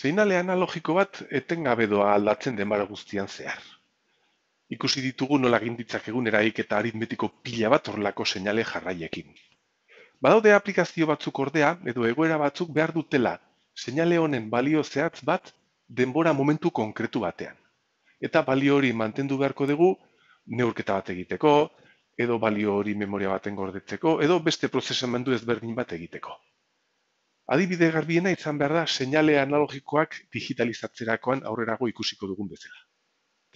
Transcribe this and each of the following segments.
Zeinale analogiko bat etengabe doa aldatzen denbara guztian zehar. Ikusi ditugu nola ginditzak egun eraik eta aritmetiko pila bat horrelako seinale jarraiekin. Badaude aplikazio batzuk ordea edo egoera batzuk behar dutela seinale honen balio zehatz bat denbora momentu konkretu batean. Eta balio hori mantendu beharko dugu neurketa bat egiteko, edo balio hori memoria baten gordetzeko, edo beste prozesamendu ezberdin bat egiteko. Adibide garbiena izan behar da seinale analogikoak digitalizatzerakoan aurrerago ikusiko dugun bezala.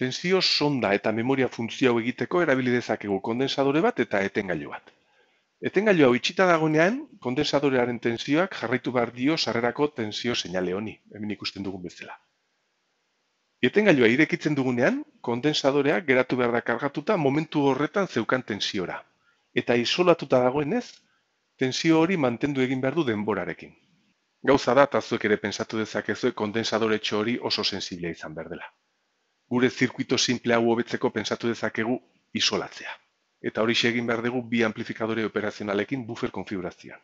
Tensio sonda eta memoria funtzio hau egiteko erabili dezakegu kondensadore bat eta etengailu bat. Etengailu hau itxita dagoenean, kondensadorearen tensioak jarraitu behar dio sarrerako tensio seinale honi, hemen ikusten dugun bezala. Etengailua irekitzen dugunean, kondensadoreak geratu behar da kargatuta momentu horretan zeukan tensiora. Eta isolatuta dagoenez, tensio hori mantendu egin behar du denborarekin. Gauza da, eta zuek ere pensatu dezakezue, kondensadore hori oso sensiblia izan behar dela. Gure zirkuito simple hau hobetzeko pensatu dezakegu isolatzea. Eta hori egin behar dugu bi amplifikadore operazionalekin buffer konfigurazioan.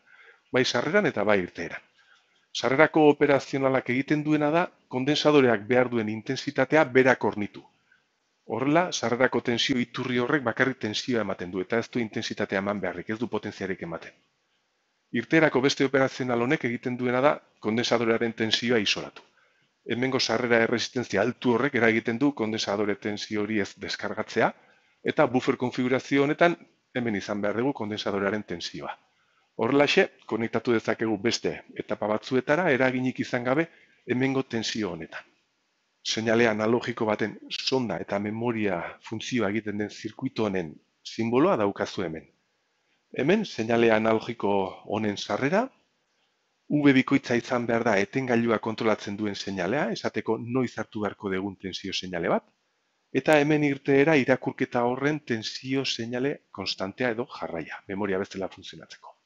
Bai sarreran eta bai irteeran. Sarrerako operazionalak egiten duena da, kondensadoreak behar duen intensitatea berak ornitu. Horrela, sarrerako tensio iturri horrek bakarrik tensioa ematen du, eta ez du intensitatea eman beharrik, ez du potentziarik ematen irterako beste operazional honek egiten duena da kondensadorearen tensioa isolatu. Hemengo sarrera erresistentzia altu horrek era egiten du kondensadore tensio hori ez deskargatzea eta buffer konfigurazio honetan hemen izan behar dugu kondensadorearen tensioa. Horrelaxe, konektatu dezakegu beste etapa batzuetara eraginik izan gabe hemengo tensio honetan. Seinale analogiko baten sonda eta memoria funtzioa egiten den zirkuito honen simboloa daukazu hemen. Hemen, seinale analogiko honen sarrera, V bikoitza izan behar da etengailua kontrolatzen duen seinalea, esateko noiz hartu beharko degun tensio seinale bat, eta hemen irteera irakurketa horren tensio seinale konstantea edo jarraia, memoria bezala funtzionatzeko.